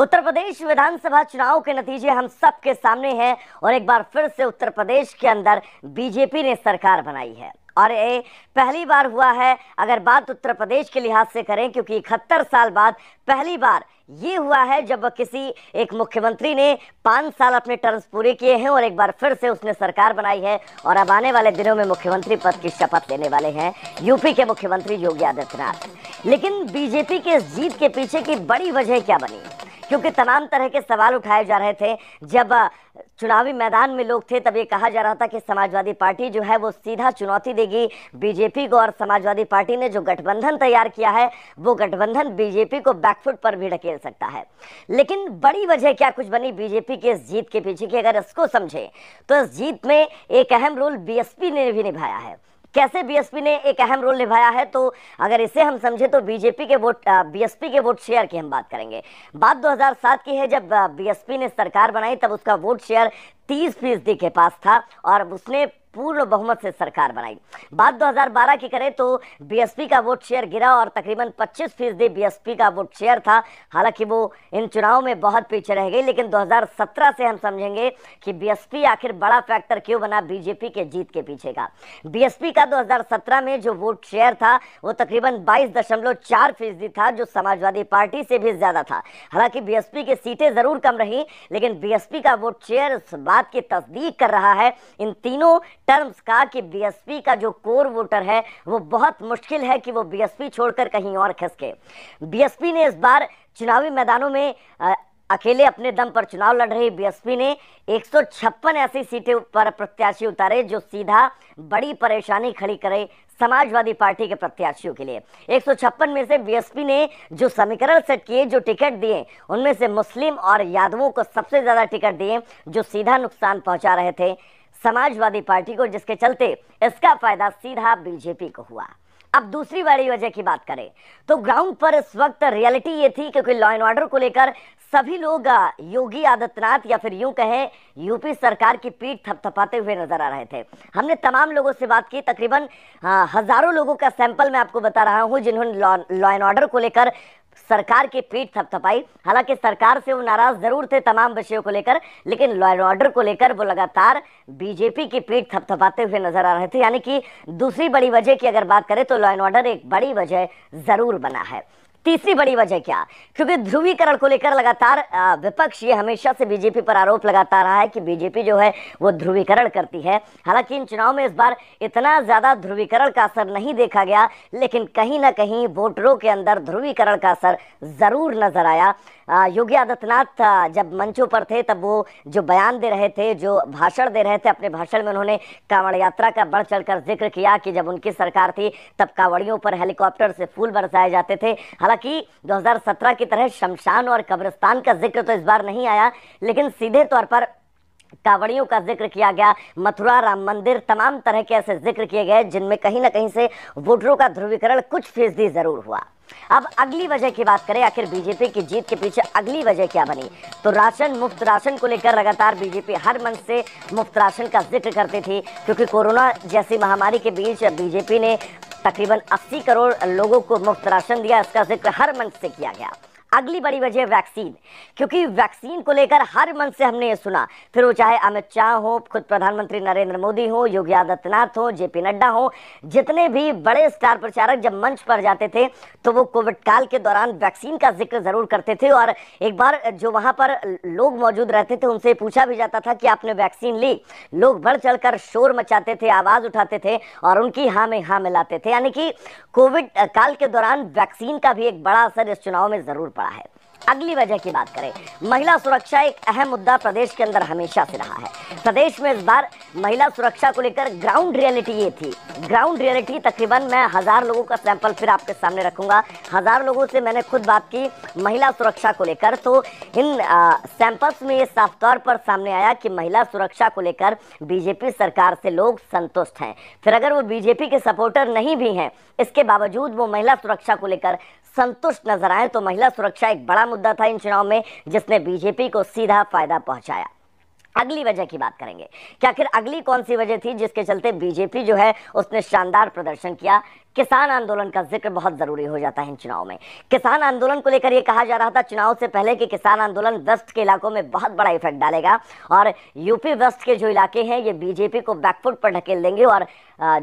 उत्तर प्रदेश विधानसभा चुनाव के नतीजे हम सबके सामने हैं और एक बार फिर से उत्तर प्रदेश के अंदर बीजेपी ने सरकार बनाई है और ये पहली बार हुआ है अगर बात उत्तर प्रदेश के लिहाज से करें क्योंकि इकहत्तर साल बाद पहली बार ये हुआ है जब किसी एक मुख्यमंत्री ने पाँच साल अपने टर्म्स पूरे किए हैं और एक बार फिर से उसने सरकार बनाई है और अब आने वाले दिनों में मुख्यमंत्री पद की शपथ लेने वाले हैं यूपी के मुख्यमंत्री योगी आदित्यनाथ लेकिन बीजेपी के इस जीत के पीछे की बड़ी वजह क्या बनी क्योंकि तमाम तरह के सवाल उठाए जा रहे थे जब चुनावी मैदान में लोग थे तब ये कहा जा रहा था कि समाजवादी पार्टी जो है वो सीधा चुनौती देगी बीजेपी को और समाजवादी पार्टी ने जो गठबंधन तैयार किया है वो गठबंधन बीजेपी को बैकफुट पर भी ढकेल सकता है लेकिन बड़ी वजह क्या कुछ बनी बीजेपी के इस जीत के पीछे की अगर इसको समझें तो इस जीत में एक अहम रोल बीएसपी ने भी निभाया है कैसे बीएसपी ने एक अहम रोल निभाया है तो अगर इसे हम समझे तो बीजेपी के वोट बीएसपी के वोट शेयर की हम बात करेंगे बात 2007 की है जब बीएसपी ने सरकार बनाई तब उसका वोट शेयर 30 फीसदी के पास था और उसने पूर्ण बहुमत से सरकार बनाई बात 2012 की करें तो बीएसपी का वोट शेयर गिरा और तकरीबन 25 फीसदी बीएसपी का वोट शेयर था हालांकि वो इन चुनाव में बहुत पीछे रह गई लेकिन 2017 से हम समझेंगे कि बीएसपी आखिर बड़ा फैक्टर क्यों बना बीजेपी के जीत के पीछे का बीएसपी का 2017 में जो वोट शेयर था वो तकरीबन बाईस था जो समाजवादी पार्टी से भी ज़्यादा था हालांकि बीएसपी की सीटें ज़रूर कम रही लेकिन बीएसपी का वोट शेयर इस बात की तस्दीक कर रहा है इन तीनों टर्म्स का कि बीएसपी का जो कोर वोटर है वो बहुत मुश्किल है कि वो बीएसपी छोड़कर कहीं और खिसके बीएसपी ने इस बार चुनावी मैदानों में आ, अकेले अपने दम पर चुनाव लड़ रही बीएसपी ने एक ऐसी सीटें पर प्रत्याशी उतारे जो सीधा बड़ी परेशानी खड़ी करे समाजवादी पार्टी के प्रत्याशियों के लिए एक में से बीएसपी ने जो समीकरण सेट किए जो टिकट दिए उनमें से मुस्लिम और यादवों को सबसे ज़्यादा टिकट दिए जो सीधा नुकसान पहुंचा रहे थे समाजवादी पार्टी को जिसके चलते इसका फायदा सीधा बीजेपी को हुआ अब दूसरी बड़ी वजह की बात करें तो ग्राउंड पर इस वक्त रियलिटी ये थी क्योंकि लॉ एंड ऑर्डर को लेकर सभी लोग योगी आदित्यनाथ या फिर यूं कहें यूपी सरकार की पीठ थपथपाते हुए नजर आ रहे थे हमने तमाम लोगों से बात की तकरीबन हजारों लोगों का सैंपल मैं आपको बता रहा हूं जिन्होंने लॉ एंड ऑर्डर को लेकर सरकार की पीठ थपथपाई हालांकि सरकार से वो नाराज जरूर थे तमाम विषयों को लेकर लेकिन लॉ एंड ऑर्डर को लेकर वो लगातार बीजेपी की पीठ थपथपाते हुए नजर आ रहे थे यानी कि दूसरी बड़ी वजह की अगर बात करें तो लॉ एंड ऑर्डर एक बड़ी वजह जरूर बना है तीसरी बड़ी वजह क्या क्योंकि ध्रुवीकरण को लेकर लगातार विपक्ष ये हमेशा से बीजेपी पर आरोप लगाता रहा है कि बीजेपी जो है वो ध्रुवीकरण करती है हालांकि इन चुनाव में इस बार इतना ज़्यादा ध्रुवीकरण का असर नहीं देखा गया लेकिन कहीं ना कहीं वोटरों के अंदर ध्रुवीकरण का असर ज़रूर नजर आया योगी आदित्यनाथ जब मंचों पर थे तब वो जो बयान दे रहे थे जो भाषण दे रहे थे अपने भाषण में उन्होंने कांवड़ यात्रा का बढ़ चढ़कर जिक्र किया कि जब उनकी सरकार थी तब कांवड़ियों पर हेलीकॉप्टर से फूल बरसाए जाते थे हालांकि 2017 की तरह शमशान और कब्रिस्तान का जिक्र तो इस बार नहीं आया लेकिन सीधे तौर पर कावड़ियों का जिक्र किया गया मथुरा राम मंदिर तमाम तरह के ऐसे जिक्र किए गए जिनमें कहीं ना कहीं से वोटरों का ध्रुवीकरण कुछ फीसदी जरूर हुआ अब अगली वजह की बात करें आखिर बीजेपी की जीत के पीछे अगली वजह क्या बनी तो राशन मुफ्त राशन को लेकर लगातार बीजेपी हर मंच से मुफ्त राशन का जिक्र करती थी क्योंकि कोरोना जैसी महामारी के बीच बीजेपी ने तकरीबन 80 करोड़ लोगों को मुफ्त राशन दिया इसका जिक्र हर मंच से किया गया अगली बड़ी वजह वैक्सीन क्योंकि वैक्सीन को लेकर हर मंच से हमने ये सुना फिर वो चाहे अमित शाह हो खुद प्रधानमंत्री नरेंद्र मोदी हो योगी आदित्यनाथ हो जेपी नड्डा हो जितने भी बड़े स्टार प्रचारक जब मंच पर जाते थे तो वो कोविड काल के दौरान वैक्सीन का जिक्र जरूर करते थे और एक बार जो वहां पर लोग मौजूद रहते थे उनसे पूछा भी जाता था कि आपने वैक्सीन ली लोग बढ़ चढ़कर शोर मचाते थे आवाज़ उठाते थे और उनकी हाँ में हाँ मिलाते थे यानी कि कोविड काल के दौरान वैक्सीन का भी एक बड़ा असर इस चुनाव में ज़रूर पड़ा पड़ा है अगली वजह की बात करें महिला सुरक्षा एक अहम मुद्दा प्रदेश के अंदर हमेशा से रहा है प्रदेश में इस बार महिला सुरक्षा को लेकर ग्राउंड रियलिटी ये थी ग्राउंड रियलिटी तकरीबन मैं हज़ार लोगों का सैंपल फिर आपके सामने रखूंगा हज़ार लोगों से मैंने खुद बात की महिला सुरक्षा को लेकर तो इन सैंपल्स में ये साफ तौर पर सामने आया कि महिला सुरक्षा को लेकर बीजेपी सरकार से लोग संतुष्ट हैं फिर अगर वो बीजेपी के सपोर्टर नहीं भी हैं इसके बावजूद वो महिला सुरक्षा को लेकर संतुष्ट नजर आए तो महिला सुरक्षा एक बड़ा मुद्दा था इन चुनाव में जिसने बीजेपी को सीधा फायदा पहुंचाया अगली वजह की बात करेंगे क्या फिर अगली कौन सी वजह थी जिसके चलते बीजेपी जो है उसने शानदार प्रदर्शन किया किसान आंदोलन का जिक्र बहुत जरूरी हो जाता है इन चुनाव में किसान आंदोलन को लेकर यह कहा जा रहा था चुनाव से पहले कि किसान आंदोलन वेस्ट के इलाकों में बहुत बड़ा इफेक्ट डालेगा और यूपी वेस्ट के जो इलाके हैं ये बीजेपी को बैकफुट पर ढकेल देंगे और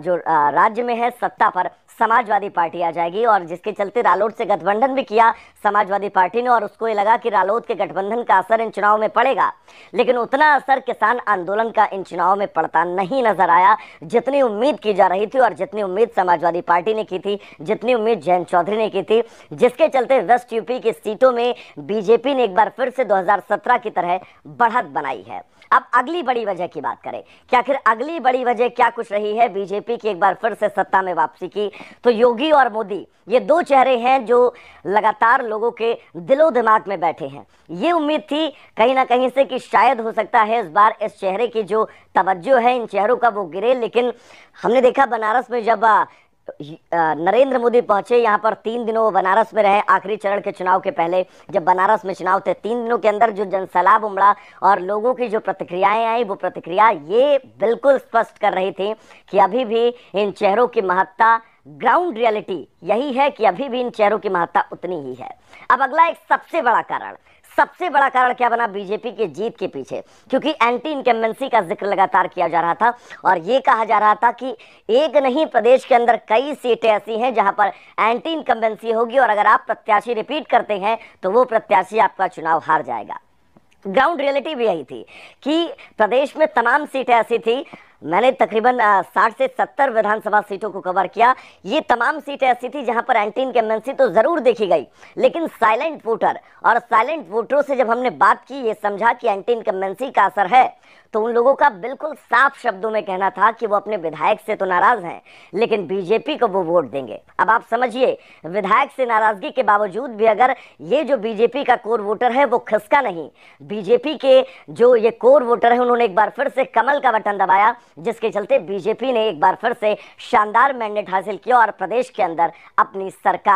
जो राज्य में है सत्ता पर समाजवादी पार्टी आ जाएगी और जिसके चलते रालोद से गठबंधन भी किया समाजवादी पार्टी ने और उसको ये लगा कि रालोद के गठबंधन का असर इन चुनाव में पड़ेगा लेकिन उतना असर किसान आंदोलन का इन चुनाव में पड़ता नहीं नजर आया जितनी उम्मीद की जा रही थी और जितनी उम्मीद समाजवादी पार्टी ने की थी जितनी उम्मीद जयंत चौधरी ने की थी जिसके चलते वेस्ट यूपी की सीटों में बीजेपी ने एक बार फिर से दो की तरह बढ़त बनाई है अब अगली बड़ी वजह की बात करें क्या फिर अगली बड़ी वजह क्या कुछ रही है बीजेपी की एक बार फिर से सत्ता में वापसी की तो योगी और मोदी ये दो चेहरे हैं जो लगातार लोगों के दिलो दिमाग में बैठे हैं ये उम्मीद थी कहीं ना कहीं से कि शायद हो सकता है इस बार इस चेहरे की जो तवज्जो है इन चेहरों का वो गिरे लेकिन हमने देखा बनारस में जब नरेंद्र मोदी पहुंचे यहाँ पर तीन दिनों बनारस में रहे आखिरी चरण के चुनाव के पहले जब बनारस में चुनाव थे तीन दिनों के अंदर जो जनसलाब उमड़ा और लोगों की जो प्रतिक्रियाएं आई वो प्रतिक्रिया ये बिल्कुल स्पष्ट कर रही थी कि अभी भी इन चेहरों की महत्ता ग्राउंड रियलिटी यही है कि अभी भी इन चेहरों की महत्ता उतनी ही है अब अगला एक सबसे बड़ा कारण सबसे बड़ा कारण क्या बना बीजेपी के जीत के पीछे क्योंकि एंटी इनकम्बेंसी का जिक्र लगातार किया जा रहा था और ये कहा जा रहा था कि एक नहीं प्रदेश के अंदर कई सीटें ऐसी हैं जहां पर एंटी इनकम्बेंसी होगी और अगर आप प्रत्याशी रिपीट करते हैं तो वो प्रत्याशी आपका चुनाव हार जाएगा ग्राउंड रियलिटी भी यही थी कि प्रदेश में तमाम सीटें ऐसी थी मैंने तकरीबन साठ से सत्तर विधानसभा सीटों को कवर किया ये तमाम सीटें ऐसी थी जहां पर एंटी इनकम्बेंसी तो ज़रूर देखी गई लेकिन साइलेंट वोटर और साइलेंट वोटरों से जब हमने बात की ये समझा कि एंटी इनकम्बेंसी का असर है तो उन लोगों का बिल्कुल साफ शब्दों में कहना था कि वो अपने विधायक से तो नाराज़ हैं लेकिन बीजेपी को वो वोट देंगे अब आप समझिए विधायक से नाराज़गी के बावजूद भी अगर ये जो बीजेपी का कोर वोटर है वो खिसका नहीं बीजेपी के जो ये कोर वोटर है उन्होंने एक बार फिर से कमल का बटन दबाया जिसके चलते बीजेपी ने एक बार फिर से शानदार मैंडेट हासिल किया और प्रदेश के अंदर अपनी सरकार